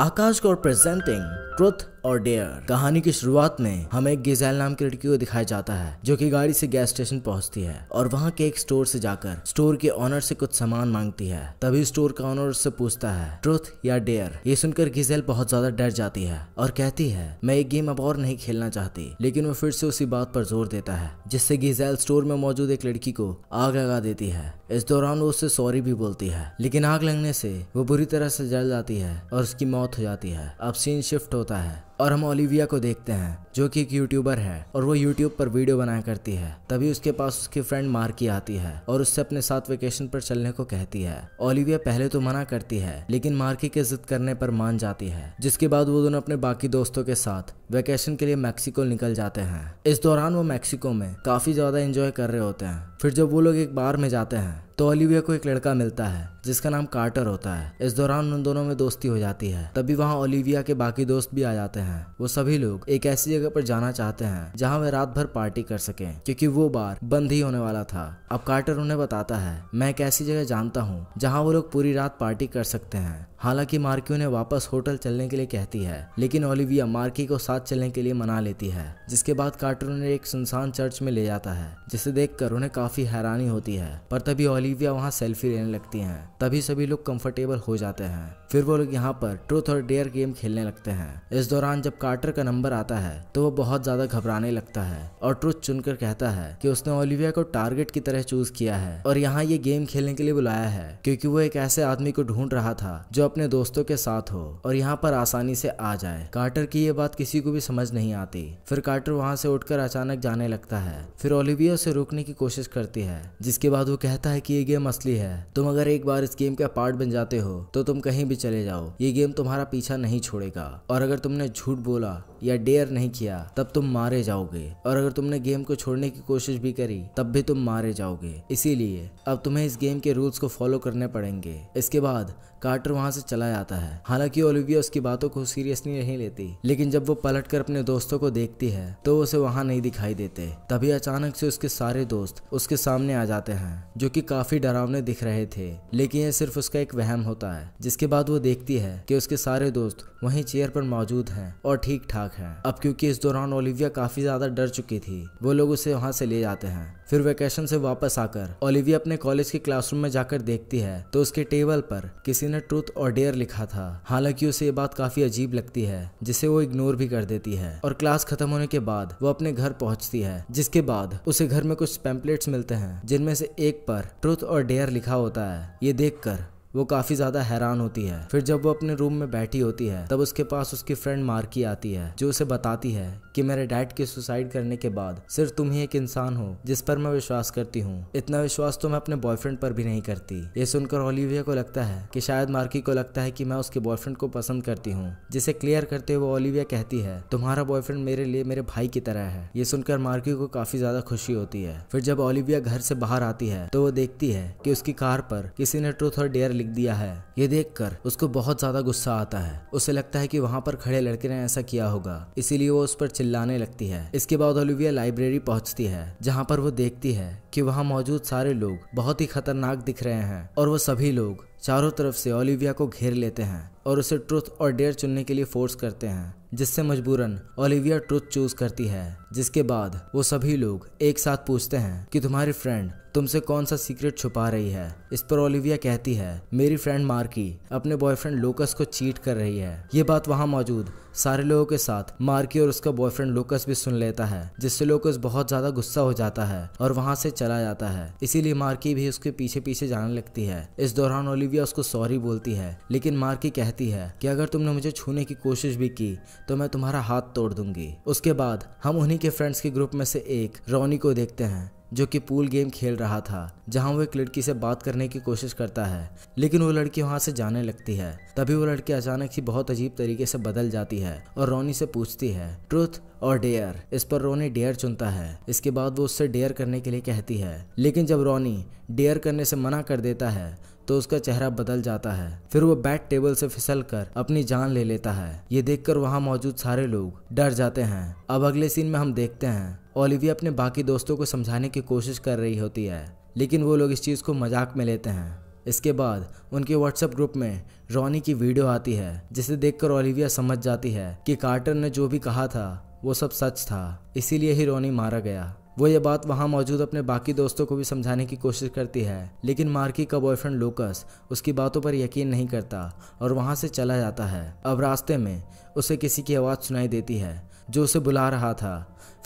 आकाश Gaur presenting truth और dare कहानी की शुरुआत में हमें एक गिजैल नाम की लड़की को दिखाया जाता है जो कि गाड़ी से गैस स्टेशन पहुंचती है और वहां के एक स्टोर से जाकर स्टोर के ऑनर से कुछ सामान मांगती है तभी स्टोर का ऑनर उससे पूछता है ट्रुथ या डेयर ये सुनकर गिजैल बहुत ज्यादा डर जाती है और कहती है मैं ये गेम अब और नहीं खेलना चाहती लेकिन वो फिर से उसी बात पर जोर देता है जिससे गिजैल स्टोर में मौजूद एक लड़की को आग लगा देती है इस दौरान वो उससे सॉरी भी बोलती है लेकिन आग लगने से वो बुरी तरह से जल जाती है और उसकी मौत हो जाती है अब सीन शिफ्ट होता है और हम ओलिविया को देखते हैं जो कि एक यूट्यूबर है और वो यूट्यूब पर वीडियो बनाया करती है तभी उसके पास उसकी फ्रेंड मार्की आती है और उससे अपने साथ वेकेशन पर चलने को कहती है ओलिविया पहले तो मना करती है लेकिन मार्की के जिद करने पर मान जाती है जिसके बाद वो दोनों अपने बाकी दोस्तों के साथ वेकेशन के लिए मैक्सिको निकल जाते हैं इस दौरान वो मैक्सिको में काफी ज्यादा इंजॉय कर रहे होते हैं फिर जब वो लोग एक बार में जाते हैं तो ओलिविया को एक लड़का मिलता है जिसका नाम कार्टर होता है इस दौरान उन दोनों में दोस्ती हो जाती है तभी वहाँ ओलिविया के बाकी दोस्त भी आ जाते हैं वो सभी लोग एक ऐसी जगह पर जाना चाहते हैं जहाँ वे रात भर पार्टी कर सके क्योंकि वो बार बंद ही होने वाला था अब कार्टर उन्हें बताता है मैं एक ऐसी जगह जानता हूँ जहाँ वो लोग पूरी रात पार्टी कर सकते हैं हालांकि मार्की उन्हें वापस होटल चलने के लिए कहती है लेकिन ओलिविया मार्की को साथ चलने के लिए मना लेती है जिसके बाद कार्टर उन्हें एक सुनसान चर्च में ले जाता है जिसे देखकर उन्हें काफी हैरानी होती है पर तभी ओलिविया वहाँ सेल्फी लेने लगती है तभी सभी लोग कंफर्टेबल हो जाते हैं फिर वो लोग यहाँ पर ट्रूथ और डेयर गेम खेलने लगते हैं इस दौरान जब कार्टर का नंबर आता है तो वो बहुत ज्यादा घबराने लगता है और ट्रूथ चुनकर कहता है कि उसने ओलिविया को टारगेट की तरह चूज किया है और यहाँ ये गेम खेलने के लिए बुलाया है क्योंकि वो एक ऐसे आदमी को ढूंढ रहा था जो अपने दोस्तों के साथ हो और यहाँ पर आसानी से आ जाए कार्टर की ये बात किसी को भी समझ नहीं आती फिर कार्टर वहाँ से उठकर अचानक जाने लगता है फिर ओलिविया उसे रोकने की कोशिश करती है जिसके बाद वो कहता है कि ये गेम असली है तुम अगर एक बार इस गेम का पार्ट बन जाते हो तो तुम कहीं भी चले जाओ ये गेम तुम्हारा पीछा नहीं छोड़ेगा और अगर तुमने झूठ बोला या डेयर नहीं किया तब तुम मारे जाओगे और अगर तुमने गेम को छोड़ने की कोशिश भी करी तब भी तुम मारे जाओगे इसीलिए अब तुम्हें इस गेम के रूल्स को फॉलो करने पड़ेंगे इसके बाद कार्टर वहां से चला जाता है हालांकि ओलिविया उसकी बातों को सीरियसली नहीं लेती लेकिन जब वो पलट अपने दोस्तों को देखती है तो उसे वहां नहीं दिखाई देते तभी अचानक से उसके सारे दोस्त उसके सामने आ जाते हैं जो की काफी डरावने दिख रहे थे लेकिन यह सिर्फ उसका एक वहम होता है जिसके बाद वो देखती है कि उसके सारे दोस्त वही चेयर पर मौजूद हैं और ठीक ठाक है अब क्योंकि इस दौरान ओलिविया काफी ज्यादा डर चुकी थी वो लोग उसे वहां से ले जाते हैं फिर वैकेशन से वापस आकर ओलिविया अपने कॉलेज के क्लासरूम में जाकर देखती है तो उसके टेबल पर किसी ने ट्रूथ और डेयर लिखा था हालांकि उसे ये बात काफी अजीब लगती है जिसे वो इग्नोर भी कर देती है और क्लास खत्म होने के बाद वो अपने घर पहुंचती है जिसके बाद उसे घर में कुछ पेम्पलेट्स मिलते हैं जिनमें से एक पर ट्रूथ और डेयर लिखा होता है ये देखकर वो काफ़ी ज़्यादा हैरान होती है फिर जब वो अपने रूम में बैठी होती है तब उसके पास उसकी फ्रेंड मार्की आती है जो उसे बताती है कि मेरे डैड के सुसाइड करने के बाद सिर्फ तुम ही एक इंसान हो जिस पर मैं विश्वास करती हूँ इतना विश्वास तो मैं अपने बॉयफ्रेंड पर भी नहीं करती ये सुनकर ओलिविया को लगता है कि शायद मार्की को लगता है कि मैं उसके बॉयफ्रेंड को पसंद करती हूँ जिसे क्लियर करते हुए ओलिविया कहती है तुम्हारा बॉयफ्रेंड मेरे लिए मेरे भाई की तरह है ये सुनकर मार्की को काफी ज्यादा खुशी होती है फिर जब ओलिविया घर से बाहर आती है तो वो देखती है कि उसकी कार पर किसी ने ट्रूथ और डेयर लिख दिया है ये देखकर उसको बहुत ज्यादा गुस्सा आता है उसे लगता है कि वहाँ पर खड़े लड़के ने ऐसा किया होगा इसीलिए वो उस पर चिल्लाने लगती है इसके बाद ओलिविया लाइब्रेरी पहुंचती है जहाँ पर वो देखती है कि वहाँ मौजूद सारे लोग बहुत ही खतरनाक दिख रहे हैं और वो सभी लोग चारों तरफ से ओलिविया को घेर लेते हैं और उसे ट्रुथ और डेयर चुनने के लिए फोर्स करते हैं जिससे मजबूरन ओलिविया ट्रुथ चूज करती है जिसके बाद वो सभी लोग एक साथ पूछते हैं कि तुम्हारी फ्रेंड तुमसे कौन सा सीक्रेट छुपा रही है इस पर ओलिविया कहती है मेरी फ्रेंड मार्की अपने बॉयफ्रेंड लोकस को चीट कर रही है ये बात वहाँ मौजूद सारे लोगों के साथ मार्की और उसका बॉयफ्रेंड लोकस भी सुन लेता है जिससे लोकस बहुत ज्यादा गुस्सा हो जाता है और वहां से चला जाता है इसीलिए मार्की भी उसके पीछे पीछे जाने लगती है इस दौरान ओलिविया उसको सॉरी बोलती है लेकिन मार्की कहती है कि अगर तुमने मुझे छूने की कोशिश भी की तो मैं तुम्हारा हाथ तोड़ दूंगी उसके बाद हम उन्हीं के फ्रेंड्स के ग्रुप में से एक रोनी को देखते हैं जो कि पूल गेम खेल रहा था जहां वो एक लड़की से बात करने की कोशिश करता है लेकिन वो लड़की वहां से जाने लगती है तभी वो लड़की अचानक ही बहुत अजीब तरीके से बदल जाती है और रोनी से पूछती है ट्रुथ और डेयर इस पर रोनी डेयर चुनता है इसके बाद वो उससे डेयर करने के लिए कहती है लेकिन जब रोनी डेयर करने से मना कर देता है तो उसका चेहरा बदल जाता है फिर वो बैट टेबल से फिसल कर अपनी जान ले लेता है ये देखकर वहाँ मौजूद सारे लोग डर जाते हैं अब अगले सीन में हम देखते हैं ओलिविया अपने बाकी दोस्तों को समझाने की कोशिश कर रही होती है लेकिन वो लोग इस चीज़ को मजाक में लेते हैं इसके बाद उनके व्हाट्सएप ग्रुप में रॉनी की वीडियो आती है जिसे देखकर ओलिविया समझ जाती है कि कार्टर ने जो भी कहा था वो सब सच था इसीलिए ही रॉनी मारा गया वो ये बात वहाँ मौजूद अपने बाकी दोस्तों को भी समझाने की कोशिश करती है लेकिन मार्की का बॉयफ्रेंड लोकस उसकी बातों पर यकीन नहीं करता और वहाँ से चला जाता है अब रास्ते में उसे किसी की आवाज़ सुनाई देती है जो उसे बुला रहा था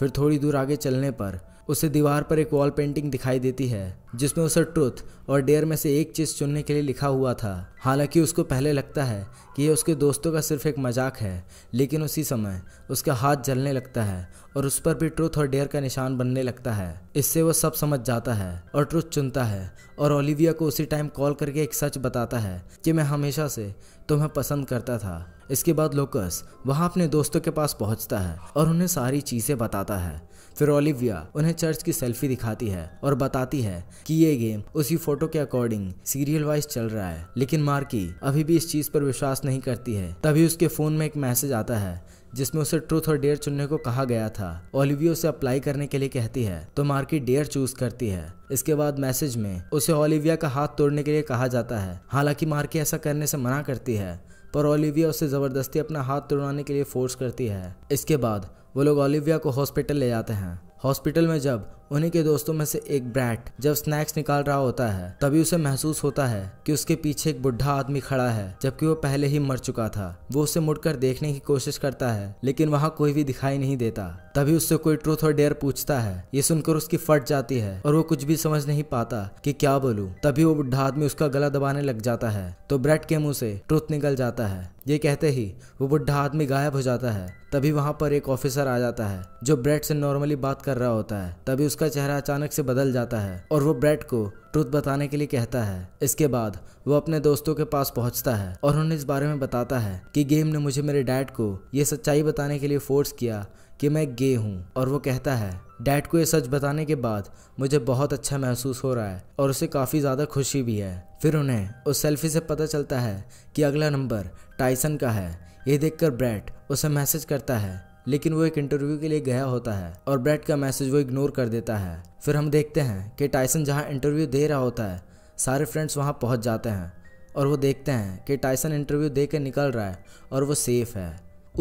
फिर थोड़ी दूर आगे चलने पर उसे दीवार पर एक वॉल पेंटिंग दिखाई देती है जिसमें उसे ट्रुथ और डेयर में से एक चीज़ चुनने के लिए लिखा हुआ था हालांकि उसको पहले लगता है कि यह उसके दोस्तों का सिर्फ एक मजाक है लेकिन उसी समय उसका हाथ जलने लगता है और उस पर भी ट्रुथ और डेयर का निशान बनने लगता है इससे वह सब समझ जाता है और ट्रुथ चुनता है और ओलिविया को उसी टाइम कॉल करके एक सच बताता है कि मैं हमेशा से तुम्हें पसंद करता था इसके बाद लोकस वहाँ अपने दोस्तों के पास पहुँचता है और उन्हें सारी चीज़ें बताता है फिर ओलिविया उन्हें चर्च की सेल्फी दिखाती है और बताती है कि ये गेम उसी फोटो के अकॉर्डिंग सीरियल वाइज चल रहा है लेकिन मार्की अभी भी इस चीज़ पर विश्वास नहीं करती है तभी उसके फ़ोन में एक मैसेज आता है जिसमें उसे ट्रूथ और डेयर चुनने को कहा गया था ओलिविया उसे अप्लाई करने के लिए कहती है तो मार्की डेयर चूज करती है इसके बाद मैसेज में उसे ओलिविया का हाथ तोड़ने के लिए कहा जाता है हालांकि मार्की ऐसा करने से मना करती है पर ओलिविया उसे ज़बरदस्ती अपना हाथ तोड़वाने के लिए फोर्स करती है इसके बाद वो लोग ओलिविया को हॉस्पिटल ले जाते हैं हॉस्पिटल में जब उन्हीं के दोस्तों में से एक ब्रैट जब स्नैक्स निकाल रहा होता है तभी उसे महसूस होता है कि उसके पीछे एक बुढ़ा आदमी खड़ा है जबकि वो पहले ही मर चुका था वो उसे मुड़कर देखने की कोशिश करता है लेकिन वहाँ कोई भी दिखाई नहीं देता तभी उससे कोई ट्रूथ और डेयर पूछता है ये सुनकर उसकी फट जाती है और वो कुछ भी समझ नहीं पाता कि क्या बोलू तभी वो बुढ़ा आदमी उसका गला दबाने लग जाता है तो ब्रेड के मुंह से ट्रूथ निकल जाता है ये कहते ही वो बुढ़ा आदमी गायब हो जाता है तभी वहां पर एक ऑफिसर आ जाता है जो ब्रेड से नॉर्मली बात कर रहा होता है तभी उसका चेहरा अचानक से बदल जाता है और वो ब्रेड को ट्रुथ बताने के लिए कहता है इसके बाद वो अपने दोस्तों के पास पहुंचता है और उन्हें इस बारे में बताता है कि गेम ने मुझे मेरे डैड को ये सच्चाई बताने के लिए फोर्स किया कि मैं गे हूँ और वो कहता है डैड को ये सच बताने के बाद मुझे बहुत अच्छा महसूस हो रहा है और उसे काफ़ी ज़्यादा खुशी भी है फिर उन्हें उस सेल्फी से पता चलता है कि अगला नंबर टाइसन का है ये देखकर ब्रैट उसे मैसेज करता है लेकिन वो एक इंटरव्यू के लिए गया होता है और ब्रैट का मैसेज वो इग्नोर कर देता है फिर हम देखते हैं कि टाइसन जहाँ इंटरव्यू दे रहा होता है सारे फ्रेंड्स वहाँ पहुँच जाते हैं और वो देखते हैं कि टाइसन इंटरव्यू दे कर निकल रहा है और वो सेफ है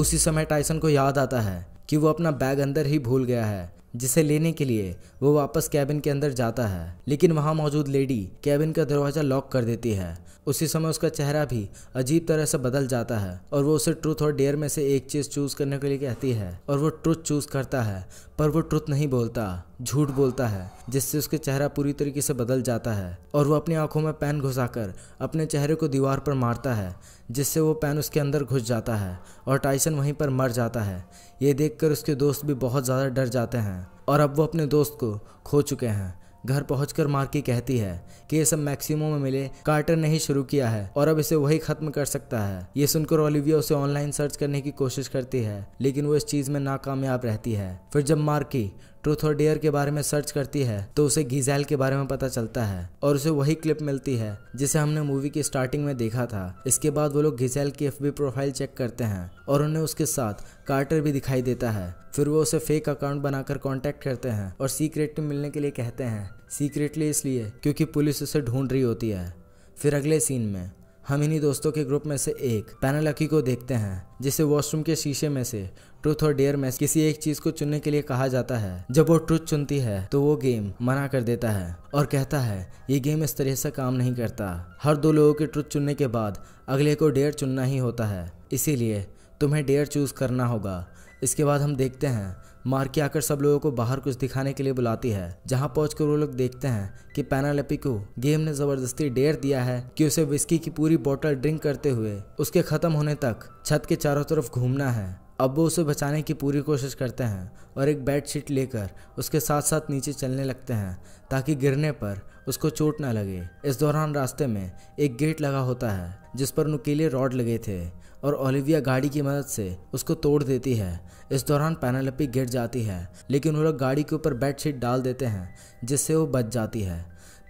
उसी समय टाइसन को याद आता है कि वो अपना बैग अंदर ही भूल गया है जिसे लेने के लिए वो वापस कैबिन के अंदर जाता है लेकिन वहाँ मौजूद लेडी कैबिन का दरवाज़ा लॉक कर देती है उसी समय उसका चेहरा भी अजीब तरह से बदल जाता है और वो उसे ट्रूथ और डेयर में से एक चीज़ चूज़ करने के लिए कहती है और वो ट्रूथ चूज़ करता है पर वो ट्रुथ नहीं बोलता झूठ बोलता है जिससे उसके चेहरा पूरी तरीके से बदल जाता है और वो अपनी आंखों में पैन घुसाकर अपने चेहरे को दीवार पर मारता है जिससे वो पैन उसके अंदर घुस जाता है और टाइसन वहीं पर मर जाता है ये देखकर उसके दोस्त भी बहुत ज़्यादा डर जाते हैं और अब वो अपने दोस्त को खो चुके हैं घर पहुंचकर मार्की कहती है कि ये सब मैक्सिमो में मिले कार्टर ने ही शुरू किया है और अब इसे वही खत्म कर सकता है ये सुनकर ओलिविया उसे ऑनलाइन सर्च करने की कोशिश करती है लेकिन वो इस चीज में नाकामयाब रहती है फिर जब मार्की ट्रूथ और डेयर के बारे में सर्च करती है तो उसे गिजैल के बारे में पता चलता है और उसे वही क्लिप मिलती है जिसे हमने मूवी की स्टार्टिंग में देखा था इसके बाद वो लोग गिजैल की एफ प्रोफाइल चेक करते हैं और उन्हें उसके साथ कार्टर भी दिखाई देता है फिर वो उसे फेक अकाउंट बनाकर कांटेक्ट करते हैं और सीक्रेटली मिलने के लिए कहते हैं सीक्रेटली इसलिए क्योंकि पुलिस उसे ढूंढ रही होती है फिर अगले सीन में हम इन्हीं दोस्तों के ग्रुप में से एक पैनलकी को देखते हैं जिसे वॉशरूम के शीशे में से ट्रूथ और डेयर में किसी एक चीज को चुनने के लिए कहा जाता है जब वो ट्रूथ चुनती है तो वो गेम मना कर देता है और कहता है ये गेम इस तरह से काम नहीं करता हर दो लोगों के ट्रूथ चुनने के बाद अगले को डेयर चुनना ही होता है इसीलिए तुम्हें डेयर चूज करना होगा इसके बाद हम देखते हैं मार्की आकर सब लोगों को बाहर कुछ दिखाने के लिए बुलाती है जहां पहुंचकर वो लोग देखते हैं कि पैनालपी को गेम ने जबरदस्ती डेयर दिया है कि उसे विस्की की पूरी बोतल ड्रिंक करते हुए उसके खत्म होने तक छत के चारों तरफ घूमना है वो उसे बचाने की पूरी कोशिश करते हैं और एक बेड शीट लेकर उसके साथ साथ नीचे चलने लगते हैं ताकि गिरने पर उसको चोट न लगे इस दौरान रास्ते में एक गेट लगा होता है जिस पर नुकीले रॉड लगे थे और ओलिविया गाड़ी की मदद से उसको तोड़ देती है इस दौरान पैनलपी गिर जाती है लेकिन वो लोग गाड़ी के ऊपर शीट डाल देते हैं जिससे वो बच जाती है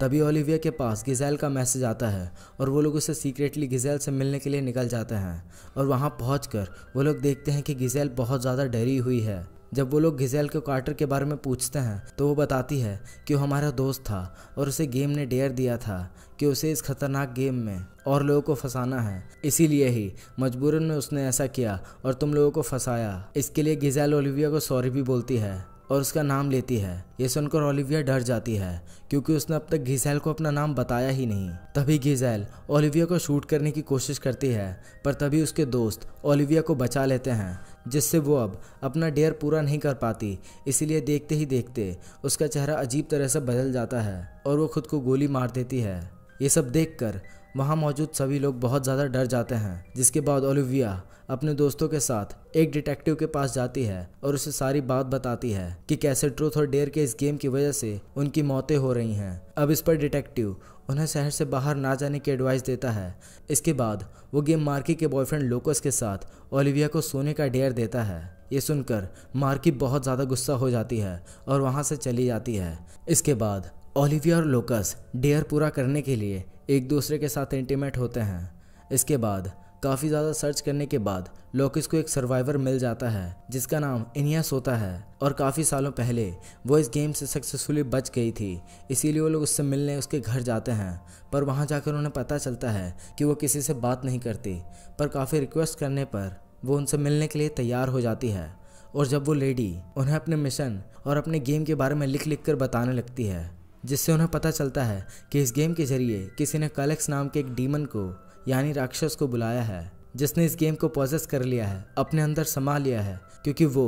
तभी ओलिविया के पास गिजैल का मैसेज आता है और वो लोग उसे सीक्रेटली गिजैल से मिलने के लिए निकल जाते हैं और वहाँ पहुँच वो लोग देखते हैं कि गिजैल बहुत ज़्यादा डरी हुई है जब वो लोग घिजैल को क्वार्टर के बारे में पूछते हैं तो वो बताती है कि वो हमारा दोस्त था और उसे गेम ने डेयर दिया था कि उसे इस खतरनाक गेम में और लोगों को फंसाना है इसीलिए ही मजबूरन में उसने ऐसा किया और तुम लोगों को फंसाया इसके लिए गिजैल ओलिविया को सॉरी भी बोलती है और उसका नाम लेती है ये सुनकर ओलिविया डर जाती है क्योंकि उसने अब तक घिजैल को अपना नाम बताया ही नहीं तभी घिजैल ओलिविया को शूट करने की कोशिश करती है पर तभी उसके दोस्त ओलिविया को बचा लेते हैं जिससे वो अब अपना डेयर पूरा नहीं कर पाती इसीलिए देखते ही देखते उसका चेहरा अजीब तरह से बदल जाता है और वो खुद को गोली मार देती है ये सब देखकर वहाँ मौजूद सभी लोग बहुत ज़्यादा डर जाते हैं जिसके बाद ओलिविया अपने दोस्तों के साथ एक डिटेक्टिव के पास जाती है और उसे सारी बात बताती है कि कैसे ट्रूथ और डेयर के इस गेम की वजह से उनकी मौतें हो रही हैं अब इस पर डिटेक्टिव उन्हें शहर से बाहर ना जाने की एडवाइस देता है इसके बाद वो गेम मार्की के बॉयफ्रेंड लोकस के साथ ओलिविया को सोने का डेयर देता है ये सुनकर मार्की बहुत ज़्यादा गुस्सा हो जाती है और वहाँ से चली जाती है इसके बाद ओलिविया और लोकस डेयर पूरा करने के लिए एक दूसरे के साथ इंटीमेट होते हैं इसके बाद काफ़ी ज़्यादा सर्च करने के बाद लोकिस को एक सर्वाइवर मिल जाता है जिसका नाम इनियस होता है और काफ़ी सालों पहले वो इस गेम से सक्सेसफुली बच गई थी इसीलिए वो लोग उससे मिलने उसके घर जाते हैं पर वहाँ जाकर उन्हें पता चलता है कि वो किसी से बात नहीं करती पर काफ़ी रिक्वेस्ट करने पर वो उनसे मिलने के लिए तैयार हो जाती है और जब वो लेडी उन्हें अपने मिशन और अपने गेम के बारे में लिख लिख कर बताने लगती है जिससे उन्हें पता चलता है कि इस गेम के जरिए किसी ने कलेक्स नाम के एक डीमन को यानी राक्षस को बुलाया है जिसने इस गेम को प्रोसेस कर लिया है अपने अंदर समा लिया है क्योंकि वो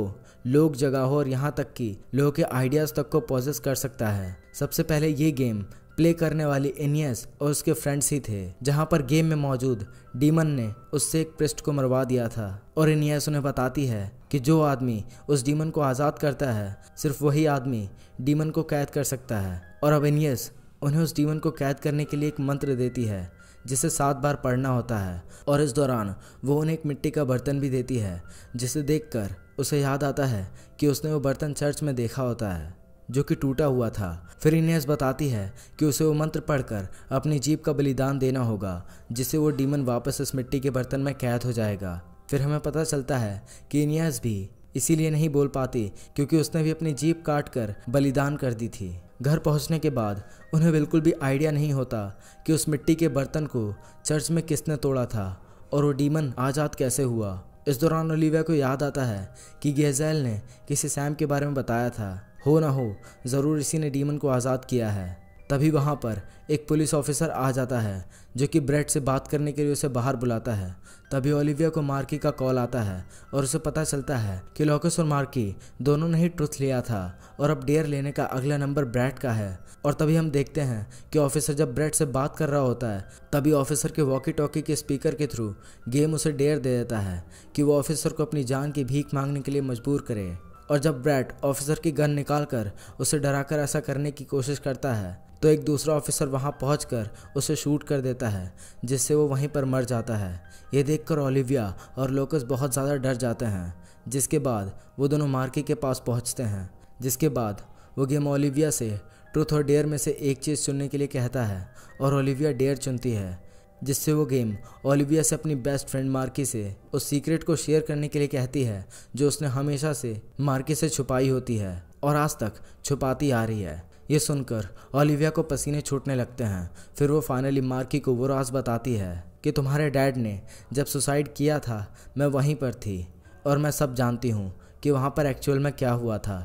लोग जगहों और यहाँ तक कि लोगों के आइडियाज़ तक को प्रोसेस कर सकता है सबसे पहले ये गेम प्ले करने वाली एनियस और उसके फ्रेंड्स ही थे जहाँ पर गेम में मौजूद डीमन ने उससे एक पृष्ठ को मरवा दिया था और एनियस उन्हें बताती है कि जो आदमी उस डीमन को आज़ाद करता है सिर्फ वही आदमी डीमन को कैद कर सकता है और अब एनियस उन्हें उस डीमन को कैद करने के लिए एक मंत्र देती है जिसे सात बार पढ़ना होता है और इस दौरान वो उन्हें एक मिट्टी का बर्तन भी देती है जिसे देखकर उसे याद आता है कि उसने वो बर्तन चर्च में देखा होता है जो कि टूटा हुआ था फिर इनेस बताती है कि उसे वो मंत्र पढ़कर अपनी जीप का बलिदान देना होगा जिससे वो डीमन वापस इस मिट्टी के बर्तन में कैद हो जाएगा फिर हमें पता चलता है कि इनियास भी इसीलिए नहीं बोल पाती क्योंकि उसने भी अपनी जीप काट कर बलिदान कर दी थी घर पहुंचने के बाद उन्हें बिल्कुल भी आइडिया नहीं होता कि उस मिट्टी के बर्तन को चर्च में किसने तोड़ा था और वो डीमन आज़ाद कैसे हुआ इस दौरान ओलिविया को याद आता है कि गेजैल ने किसी सैम के बारे में बताया था हो ना हो ज़रूर इसी ने डीमन को आज़ाद किया है तभी वहाँ पर एक पुलिस ऑफिसर आ जाता है जो कि ब्रेड से बात करने के लिए उसे बाहर बुलाता है तभी ओलिविया को मार्की का कॉल आता है और उसे पता चलता है कि लोकस और मार्की दोनों ने ही ट्रुथ लिया था और अब डेयर लेने का अगला नंबर ब्रैड का है और तभी हम देखते हैं कि ऑफिसर जब ब्रैड से बात कर रहा होता है तभी ऑफिसर के वॉकी टॉकी के स्पीकर के थ्रू गेम उसे डेयर दे देता है कि वो ऑफिसर को अपनी जान की भीख मांगने के लिए मजबूर करे और जब ब्रैट ऑफिसर की गन निकालकर उसे डराकर ऐसा करने की कोशिश करता है तो एक दूसरा ऑफिसर वहाँ पहुँच उसे शूट कर देता है जिससे वो वहीं पर मर जाता है ये देखकर ओलिविया और लोकस बहुत ज़्यादा डर जाते हैं जिसके बाद वो दोनों मार्की के पास पहुँचते हैं जिसके बाद वो गेम ओलिविया से ट्रूथ और डेयर में से एक चीज़ चुनने के लिए कहता है और ओलिविया डेयर चुनती है जिससे वो गेम ओलिविया से अपनी बेस्ट फ्रेंड मार्की से उस सीक्रेट को शेयर करने के लिए कहती है जो उसने हमेशा से मार्की से छुपाई होती है और आज तक छुपाती आ रही है ये सुनकर ओलिविया को पसीने छूटने लगते हैं फिर वो फाइनली मार्की को वो राज बताती है कि तुम्हारे डैड ने जब सुसाइड किया था मैं वहीं पर थी और मैं सब जानती हूँ कि वहाँ पर एक्चुअल में क्या हुआ था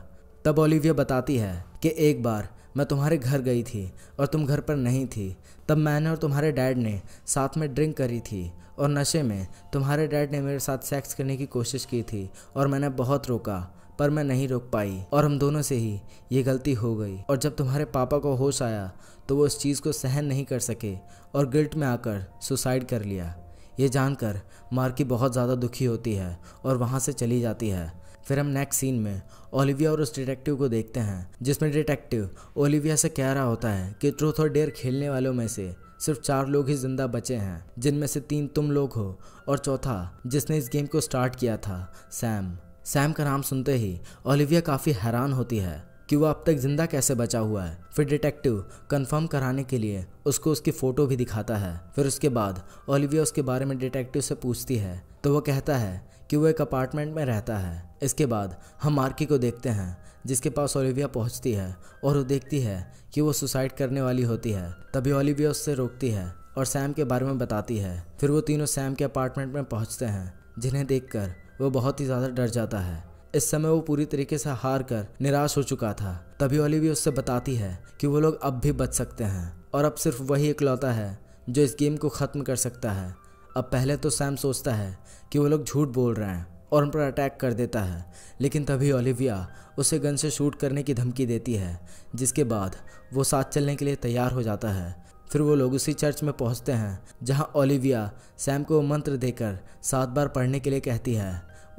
तब ओलिविया बताती है कि एक बार मैं तुम्हारे घर गई थी और तुम घर पर नहीं थी तब मैंने और तुम्हारे डैड ने साथ में ड्रिंक करी थी और नशे में तुम्हारे डैड ने मेरे साथ सेक्स करने की कोशिश की थी और मैंने बहुत रोका पर मैं नहीं रोक पाई और हम दोनों से ही ये गलती हो गई और जब तुम्हारे पापा को होश आया तो वो उस चीज़ को सहन नहीं कर सके और गिल्ट में आकर सुसाइड कर लिया ये जानकर मार्की बहुत ज़्यादा दुखी होती है और वहाँ से चली जाती है फिर हम नेक्स्ट सीन में ओलिविया और उस डिटेक्टिव को देखते हैं जिसमें डिटेक्टिव ओलिविया से कह रहा होता है कि ट्रूथ और डेयर खेलने वालों में से सिर्फ चार लोग ही जिंदा बचे हैं जिनमें से तीन तुम लोग हो और चौथा जिसने इस गेम को स्टार्ट किया था सैम सैम का नाम सुनते ही ओलिविया काफ़ी हैरान होती है कि वो अब तक जिंदा कैसे बचा हुआ है फिर डिटेक्टिव कंफर्म कराने के लिए उसको उसकी फ़ोटो भी दिखाता है फिर उसके बाद ओलिविया उसके बारे में डिटेक्टिव से पूछती है तो वो कहता है कि वो एक अपार्टमेंट में रहता है इसके बाद हम मार्की को देखते हैं जिसके पास ओलिविया पहुंचती है और वो देखती है कि वो सुसाइड करने वाली होती है तभी ओलिविया उससे रोकती है और सैम के बारे में बताती है फिर वो तीनों सैम के अपार्टमेंट में पहुंचते हैं जिन्हें देखकर वो बहुत ही ज़्यादा डर जाता है इस समय वो पूरी तरीके से हार कर निराश हो चुका था तभी ओलिविया उससे बताती है कि वो लोग अब भी बच सकते हैं और अब सिर्फ वही इकलौता है जो इस गेम को ख़त्म कर सकता है अब पहले तो सैम सोचता है कि वो लोग झूठ बोल रहे हैं और उन पर अटैक कर देता है लेकिन तभी ओलिविया उसे गन से शूट करने की धमकी देती है जिसके बाद वो साथ चलने के लिए तैयार हो जाता है फिर वो लोग उसी चर्च में पहुंचते हैं जहां ओलिविया सैम को मंत्र देकर सात बार पढ़ने के लिए कहती है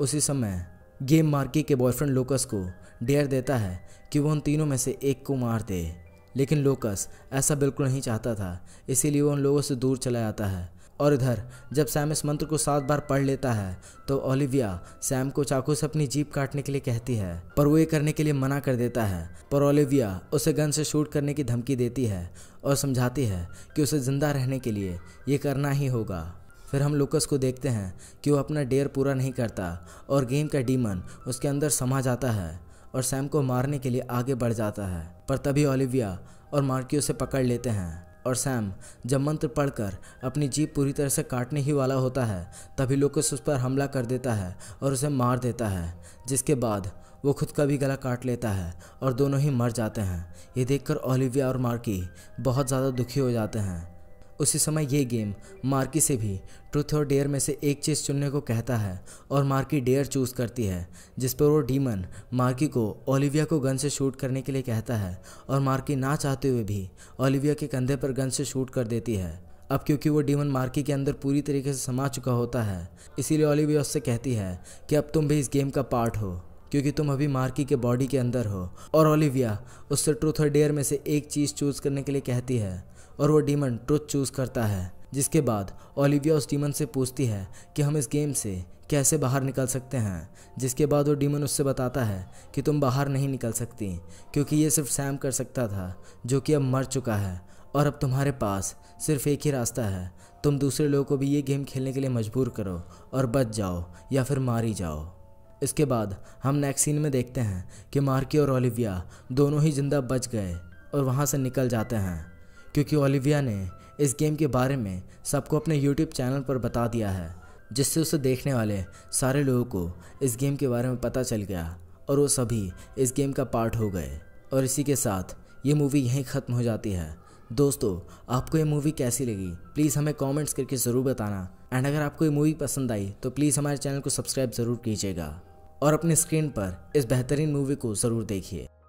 उसी समय गेम मार्की के बॉयफ्रेंड लोकस को डेयर देता है कि वो उन तीनों में से एक को मार दे लेकिन लोकस ऐसा बिल्कुल नहीं चाहता था इसीलिए वो उन लोगों से दूर चला जाता है और इधर जब सैम इस मंत्र को सात बार पढ़ लेता है तो ओलिविया सैम को चाकू से अपनी जीप काटने के लिए कहती है पर वो ये करने के लिए मना कर देता है पर ओलिविया उसे गन से शूट करने की धमकी देती है और समझाती है कि उसे ज़िंदा रहने के लिए ये करना ही होगा फिर हम लुकस को देखते हैं कि वो अपना डेयर पूरा नहीं करता और गेम का डीमन उसके अंदर समा जाता है और सैम को मारने के लिए आगे बढ़ जाता है पर तभी ओलिविया और मार्की उसे पकड़ लेते हैं और सैम जब मंत्र पढ़कर अपनी जीप पूरी तरह से काटने ही वाला होता है तभी लोकस उस पर हमला कर देता है और उसे मार देता है जिसके बाद वो खुद का भी गला काट लेता है और दोनों ही मर जाते हैं ये देखकर ओलिविया और मार्की बहुत ज़्यादा दुखी हो जाते हैं उसी समय ये गेम मार्की से भी ट्रूथ और डेयर में से एक चीज़ चुनने को कहता है और मार्की डेयर चूज़ करती है जिस पर वो डीमन मार्की को ओलिविया को गन से शूट करने के लिए कहता है और मार्की ना चाहते हुए भी ओलिविया के कंधे पर गन से शूट कर देती है अब क्योंकि वो डीमन मार्की के अंदर पूरी तरीके से समा चुका होता है इसीलिए ओलिविया उससे कहती है कि अब तुम भी इस गेम का पार्ट हो क्योंकि तुम अभी मार्की के बॉडी के अंदर हो और ओलिविया उससे ट्रूथ और डेयर में से एक चीज़ चूज़ करने के लिए कहती है और वो डीमन ट्रुथ चूज़ करता है जिसके बाद ओलिविया उस डीमन से पूछती है कि हम इस गेम से कैसे बाहर निकल सकते हैं जिसके बाद वो डीमन उससे बताता है कि तुम बाहर नहीं निकल सकती क्योंकि ये सिर्फ सैम कर सकता था जो कि अब मर चुका है और अब तुम्हारे पास सिर्फ एक ही रास्ता है तुम दूसरे लोगों को भी ये गेम खेलने के लिए मजबूर करो और बच जाओ या फिर मारी जाओ इसके बाद हम नेक्स्ट सीन में देखते हैं कि मार्की और ओलिविया दोनों ही जिंदा बच गए और वहाँ से निकल जाते हैं क्योंकि ओलिविया ने इस गेम के बारे में सबको अपने यूट्यूब चैनल पर बता दिया है जिससे उसे देखने वाले सारे लोगों को इस गेम के बारे में पता चल गया और वो सभी इस गेम का पार्ट हो गए और इसी के साथ ये मूवी यहीं ख़त्म हो जाती है दोस्तों आपको ये मूवी कैसी लगी प्लीज़ हमें कमेंट्स करके ज़रूर बताना एंड अगर आपको ये मूवी पसंद आई तो प्लीज़ हमारे चैनल को सब्सक्राइब ज़रूर कीजिएगा और अपने स्क्रीन पर इस बेहतरीन मूवी को ज़रूर देखिए